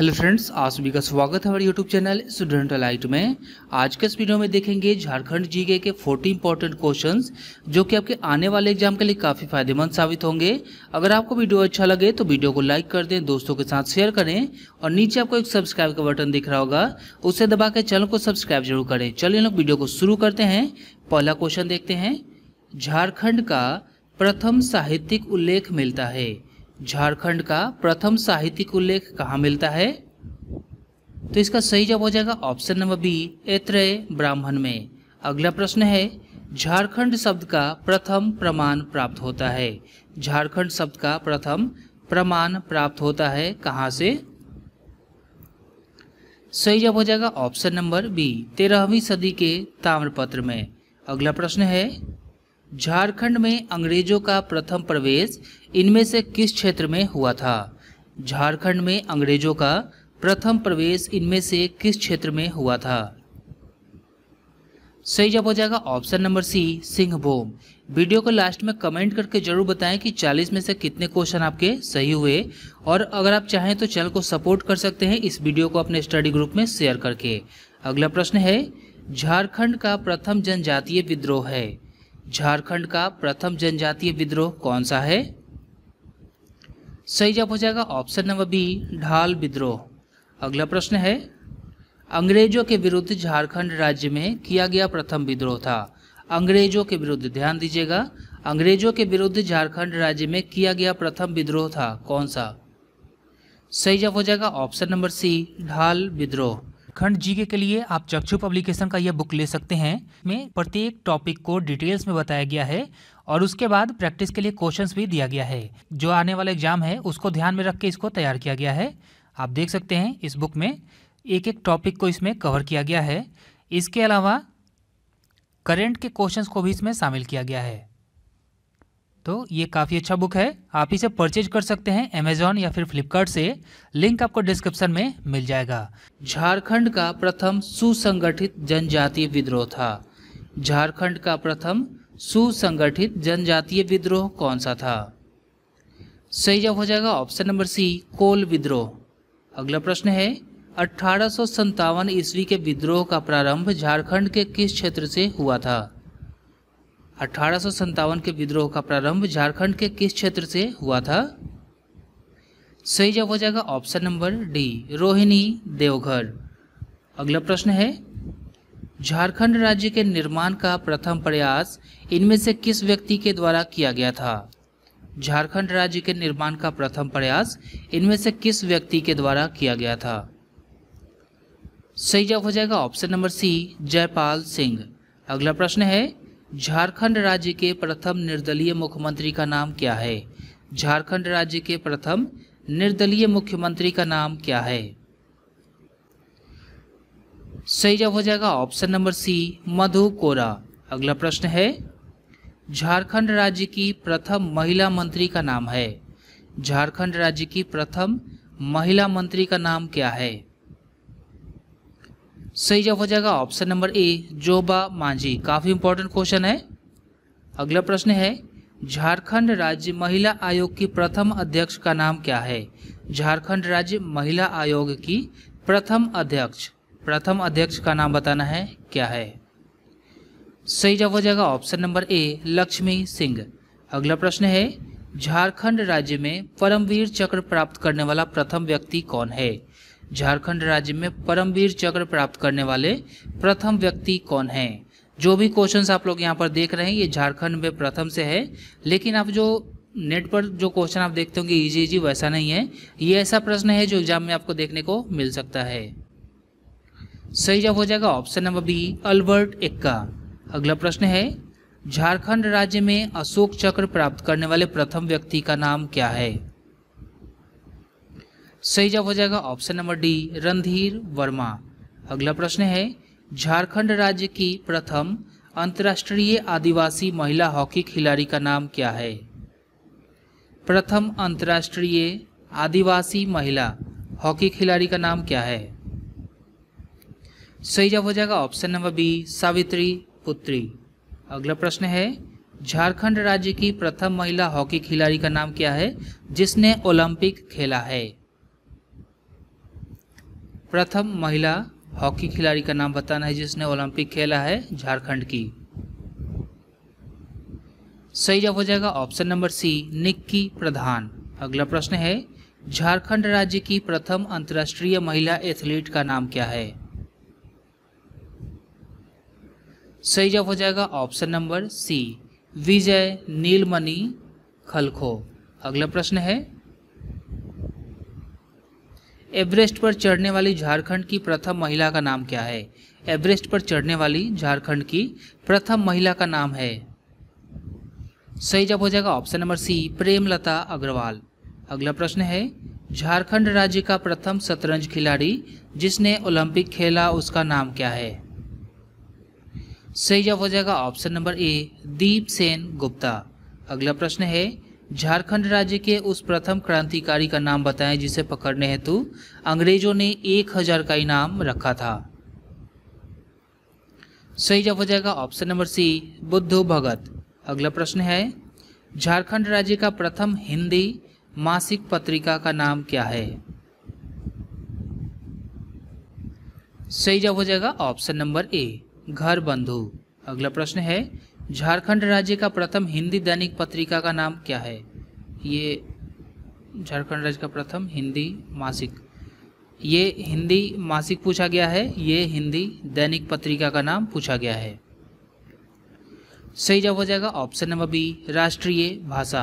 hello friends आप सभी का स्वागत है हमारे यूट्यूब चैनल स्टूडेंट लाइट में आज के इस वीडियो में देखेंगे झारखंड जीके के 40 इंपॉर्टेंट क्वेश्चंस जो कि आपके आने वाले एग्जाम के लिए काफ़ी फायदेमंद साबित होंगे अगर आपको वीडियो अच्छा लगे तो वीडियो को लाइक कर दें दोस्तों के साथ शेयर करें और नीचे आपको एक सब्सक्राइब का बटन दिख रहा होगा उसे दबा के चैनल को सब्सक्राइब जरूर करें चलिए लोग वीडियो को शुरू करते हैं पहला क्वेश्चन देखते हैं झारखंड का प्रथम साहित्यिक उल्लेख मिलता है झारखंड का प्रथम साहित्यिक उल्लेख कहाँ मिलता है तो इसका सही जवाब हो जाएगा ऑप्शन नंबर बी एत्र ब्राह्मण में अगला प्रश्न है झारखंड शब्द का प्रथम प्रमाण प्राप्त होता है झारखंड शब्द का प्रथम प्रमाण प्राप्त होता है कहाँ से सही जवाब हो जाएगा ऑप्शन नंबर बी तेरहवीं सदी के ताम्रपत्र में अगला प्रश्न है झारखंड में अंग्रेजों का प्रथम प्रवेश इनमें से किस क्षेत्र में हुआ था झारखंड में अंग्रेजों का प्रथम प्रवेश इनमें से किस क्षेत्र में हुआ था सही जवाब हो जाएगा option number C Singhbhum video को लास्ट में कमेंट करके जरूर बताएं कि 40 में से कितने क्वेश्चन आपके सही हुए और अगर आप चाहें तो चैनल को सपोर्ट कर सकते हैं इस वीडियो को अपने स्टडी ग्रुप में शेयर करके अगला प्रश्न है झारखंड का प्रथम जनजातीय विद्रोह है झारखंड का प्रथम जनजातीय विद्रोह कौन सा है सही जवाब हो जाएगा ऑप्शन नंबर बी ढाल विद्रोह अगला प्रश्न है अंग्रेजों के विरुद्ध झारखंड राज्य में किया गया प्रथम विद्रोह था अंग्रेजों के विरुद्ध ध्यान दीजिएगा अंग्रेजों के विरुद्ध झारखंड राज्य में किया गया प्रथम विद्रोह था कौन सा सही जवाब हो जाएगा ऑप्शन नंबर सी ढाल विद्रोह खंड जीके के लिए आप चक्षु पब्लिकेशन का यह बुक ले सकते हैं में प्रत्येक टॉपिक को डिटेल्स में बताया गया है और उसके बाद प्रैक्टिस के लिए क्वेश्चंस भी दिया गया है जो आने वाला एग्जाम है उसको ध्यान में रख के इसको तैयार किया गया है आप देख सकते हैं इस बुक में एक एक टॉपिक को इसमें कवर किया गया है इसके अलावा करेंट के क्वेश्चंस को भी इसमें शामिल किया गया है तो ये काफ़ी अच्छा बुक है आप इसे परचेज कर सकते हैं अमेजोन या फिर फ्लिपकार्ट से लिंक आपको डिस्क्रिप्शन में मिल जाएगा झारखंड का प्रथम सुसंगठित जनजातीय विद्रोह था झारखंड का प्रथम सुसंगठित जनजातीय विद्रोह कौन सा था सही जवाब हो जाएगा ऑप्शन नंबर सी कोल विद्रोह अगला प्रश्न है अठारह ईस्वी के विद्रोह का प्रारंभ झारखंड के किस क्षेत्र से हुआ था अठारह के विद्रोह का प्रारंभ झारखंड के किस क्षेत्र से हुआ था सही जवाब हो जाएगा option number D Rohini Deoghar अगला प्रश्न है झारखंड राज्य के निर्माण का प्रथम प्रयास इनमें से किस व्यक्ति के द्वारा किया गया था झारखंड राज्य के निर्माण का प्रथम प्रयास इनमें से किस व्यक्ति के द्वारा किया गया था सही जवाब हो जाएगा option number C Jaipal Singh अगला प्रश्न है झारखंड राज्य के प्रथम निर्दलीय मुख्यमंत्री का नाम क्या है झारखंड राज्य के प्रथम निर्दलीय मुख्यमंत्री का नाम क्या है सही जवाब हो जाएगा ऑप्शन नंबर सी मधु कोरा अगला प्रश्न है झारखंड राज्य की प्रथम महिला मंत्री का नाम है झारखंड राज्य की प्रथम महिला मंत्री का नाम क्या है सही जवाब हो जाएगा option number A Joba Manjhi काफ़ी इंपॉर्टेंट क्वेश्चन है अगला प्रश्न है झारखंड राज्य महिला आयोग की प्रथम अध्यक्ष का नाम क्या है झारखंड राज्य महिला आयोग की प्रथम अध्यक्ष प्रथम अध्यक्ष का नाम बताना है क्या है सही जवाब हो जाएगा option number A Lakshmi Singh अगला प्रश्न है झारखंड राज्य में परमवीर चक्र प्राप्त करने वाला प्रथम व्यक्ति कौन है झारखंड राज्य में परमवीर चक्र प्राप्त करने वाले प्रथम व्यक्ति कौन है जो भी क्वेश्चंस आप लोग यहाँ पर देख रहे हैं ये झारखंड में प्रथम से है लेकिन आप जो नेट पर जो क्वेश्चन आप देखते होंगे इजी इजी वैसा नहीं है ये ऐसा प्रश्न है जो एग्जाम में आपको देखने को मिल सकता है सही जवाब हो जाएगा option number B Albert Ekka अगला प्रश्न है झारखंड राज्य में अशोक चक्र प्राप्त करने वाले प्रथम व्यक्ति का नाम क्या है सही जवाब हो जाएगा option number D Randhir Verma अगला प्रश्न है झारखंड राज्य की प्रथम अंतर्राष्ट्रीय आदिवासी महिला हॉकी खिलाड़ी का नाम क्या है प्रथम अंतर्राष्ट्रीय आदिवासी महिला हॉकी खिलाड़ी का नाम क्या है सही जवाब हो जाएगा ऑप्शन नंबर बी सावित्री पुत्री अगला प्रश्न है झारखंड राज्य की प्रथम महिला हॉकी खिलाड़ी का नाम क्या है जिसने ओलंपिक खेला है प्रथम महिला हॉकी खिलाड़ी का नाम बताना है जिसने ओलंपिक खेला है झारखंड की सही जवाब हो जाएगा option number C Nikki Pradhan अगला प्रश्न है झारखंड राज्य की प्रथम अंतर्राष्ट्रीय महिला एथलीट का नाम क्या है सही जवाब हो जाएगा ऑप्शन नंबर सी विजय नीलमणि खलखो अगला प्रश्न है एवरेस्ट पर चढ़ने वाली झारखंड की प्रथम महिला का नाम क्या है एवरेस्ट पर चढ़ने वाली झारखंड की प्रथम महिला का नाम है सही जब हो जाएगा option number C Premlata Agrawal अगला प्रश्न है झारखंड राज्य का प्रथम शतरंज खिलाड़ी जिसने ओलंपिक खेला उसका नाम क्या है सही जवाब हो जाएगा option number A Deep Sen Gupta अगला प्रश्न है झारखंड राज्य के उस प्रथम क्रांतिकारी का नाम बताएं जिसे पकड़ने हेतु अंग्रेजों ने एक हजार का इनाम रखा था सही जवाब हो जाएगा option number C Budhu Bhagat अगला प्रश्न है झारखंड राज्य का प्रथम हिंदी मासिक पत्रिका का नाम क्या है सही जवाब हो जाएगा ऑप्शन नंबर ए घर बंधु अगला प्रश्न है झारखंड राज्य का प्रथम हिंदी दैनिक पत्रिका का नाम क्या है ये झारखंड राज्य का प्रथम हिंदी मासिक ये हिंदी मासिक पूछा गया है ये हिंदी दैनिक पत्रिका का नाम पूछा गया है सही जवाब हो जाएगा ऑप्शन नंबर बी राष्ट्रीय भाषा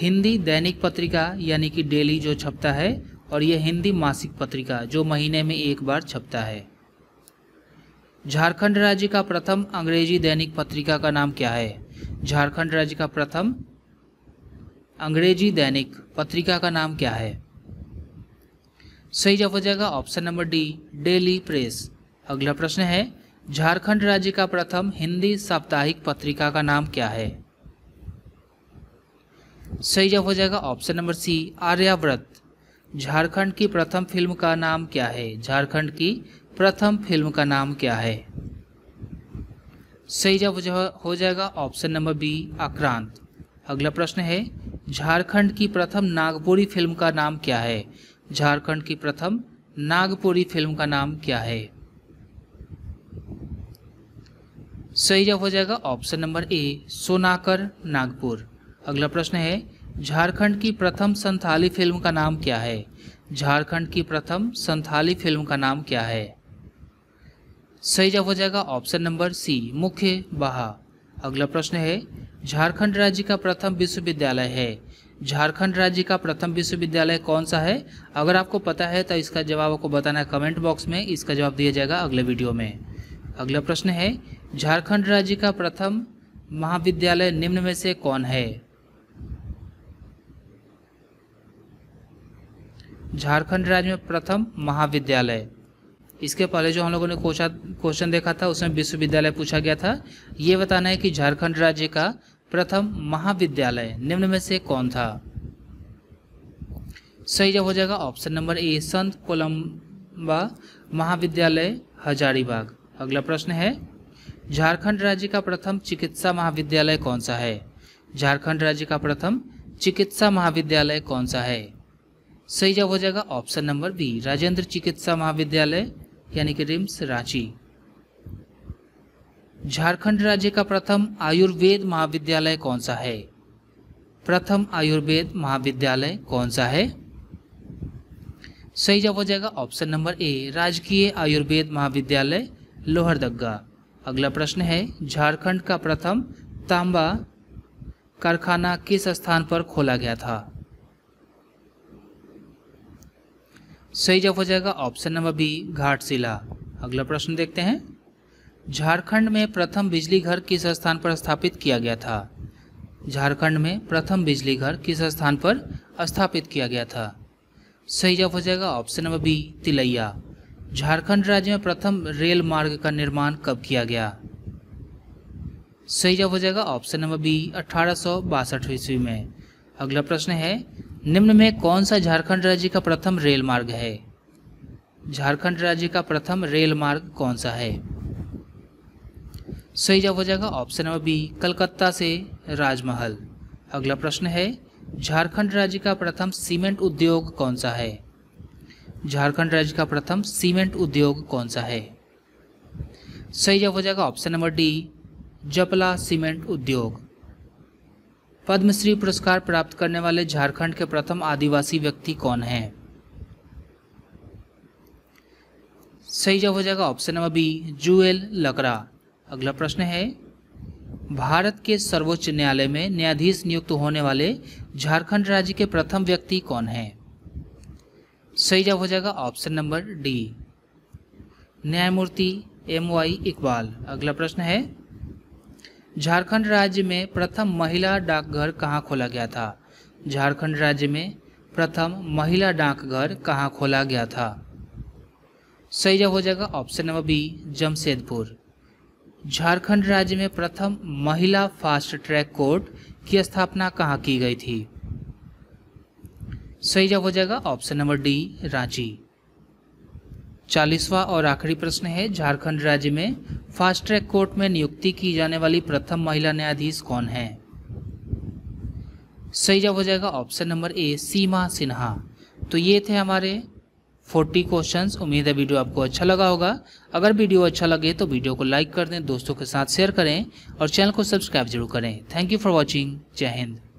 हिंदी दैनिक पत्रिका यानी कि डेली जो छपता है और यह हिंदी मासिक पत्रिका जो महीने में एक बार छपता है झारखंड राज्य का प्रथम अंग्रेजी दैनिक पत्रिका का नाम क्या है झारखंड राज्य का प्रथम अंग्रेजी दैनिक पत्रिका का नाम क्या है सही जवाब हो जाएगा option number D daily press अगला प्रश्न है झारखंड राज्य का प्रथम हिंदी साप्ताहिक पत्रिका का नाम क्या है सही जवाब हो जाएगा option number C Aryavrat Jharkhand की प्रथम फिल्म का नाम क्या है झारखंड की प्रथम फिल्म का नाम क्या है सही जवाब हो जाएगा ऑप्शन नंबर बी आक्रांत अगला प्रश्न है झारखंड की प्रथम नागपुरी फिल्म का नाम क्या है झारखंड की प्रथम नागपुरी फिल्म का नाम क्या है सही जवाब हो जाएगा option number A Sonakar Nagpur अगला प्रश्न है झारखंड की प्रथम संथाली फिल्म का नाम क्या है झारखंड की प्रथम संथाली फिल्म का नाम क्या है सही जवाब हो जाएगा ऑप्शन नंबर सी मुख्य बहा अगला प्रश्न है झारखंड राज्य का प्रथम विश्वविद्यालय है झारखंड राज्य का प्रथम विश्वविद्यालय कौन सा है अगर आपको पता है तो इसका जवाब आपको बताना है कमेंट बॉक्स में इसका जवाब दिया जाएगा अगले वीडियो में अगला प्रश्न है झारखंड राज्य का प्रथम महाविद्यालय निम्न में से कौन है झारखंड राज्य में प्रथम महाविद्यालय इसके पहले जो हम लोगों ने क्वेश्चन देखा था उसमें विश्वविद्यालय पूछा गया था ये बताना है कि झारखंड राज्य का प्रथम महाविद्यालय निम्न में से कौन था सही जब हो जाएगा ऑप्शन नंबर ए संत कोलम्बा महाविद्यालय हजारीबाग अगला प्रश्न है झारखंड राज्य का प्रथम चिकित्सा महाविद्यालय कौन सा है झारखंड राज्य का प्रथम चिकित्सा महाविद्यालय कौन सा है सही जवाब हो जाएगा ऑप्शन नंबर बी राजेंद्र चिकित्सा महाविद्यालय यानी कि रिम्स रांची झारखंड राज्य का प्रथम आयुर्वेद महाविद्यालय कौन सा है प्रथम आयुर्वेद महाविद्यालय कौन सा है सही जवाब हो जाएगा ऑप्शन नंबर ए राजकीय आयुर्वेद महाविद्यालय लोहरदग्गा अगला प्रश्न है झारखंड का प्रथम तांबा कारखाना किस स्थान पर खोला गया था सही जवाब हो जाएगा ऑप्शन नंबर बी घाटशिला अगला प्रश्न देखते हैं झारखंड में प्रथम बिजली घर किस स्थान पर स्थापित किया गया था झारखंड में प्रथम बिजली घर किस स्थान पर स्थापित किया गया था सही जवाब हो जाएगा option number B Tilaiya Jharkhand राज्य में प्रथम रेल मार्ग का निर्माण कब किया गया सही जवाब हो जाएगा ऑप्शन नंबर बी अठारह ईस्वी में अगला प्रश्न है निम्न में कौन सा झारखंड राज्य का प्रथम रेल मार्ग है झारखंड राज्य का प्रथम रेल मार्ग कौन सा है सही जवाब हो जाएगा ऑप्शन नंबर बी कलकत्ता से राजमहल अगला प्रश्न है झारखंड राज्य का प्रथम सीमेंट उद्योग कौन सा है झारखंड राज्य का प्रथम सीमेंट उद्योग कौन सा है सही जवाब हो जाएगा option number D Japla cement उद्योग पद्मश्री पुरस्कार प्राप्त करने वाले झारखंड के प्रथम आदिवासी व्यक्ति कौन हैं सही जवाब हो जाएगा option number B Juel Lakra अगला प्रश्न है भारत के सर्वोच्च न्यायालय में न्यायाधीश नियुक्त होने वाले झारखंड राज्य के प्रथम व्यक्ति कौन हैं सही जवाब हो जाएगा ऑप्शन नंबर डी न्यायमूर्ति एम वाई इकबाल अगला प्रश्न है झारखंड राज्य में प्रथम महिला डाकघर कहाँ खोला गया था झारखंड राज्य में प्रथम महिला डाकघर कहाँ खोला गया था सही जवाब हो जाएगा option number B Jamshedpur Jharkhand राज्य में प्रथम महिला फास्ट ट्रैक कोर्ट की स्थापना कहाँ की गई थी सही जवाब हो जाएगा ऑप्शन नंबर डी रांची चालीसवा और आखिरी प्रश्न है झारखंड राज्य में फास्ट ट्रैक कोर्ट में नियुक्ति की जाने वाली प्रथम महिला न्यायाधीश कौन है सही जवाब हो जाएगा option number A Seema Sinha तो ये थे हमारे 40 क्वेश्चंस उम्मीद है वीडियो आपको अच्छा लगा होगा अगर वीडियो अच्छा लगे तो वीडियो को लाइक कर दें दोस्तों के साथ शेयर करें और चैनल को सब्सक्राइब जरूर करें थैंक यू फॉर वॉचिंग जय हिंद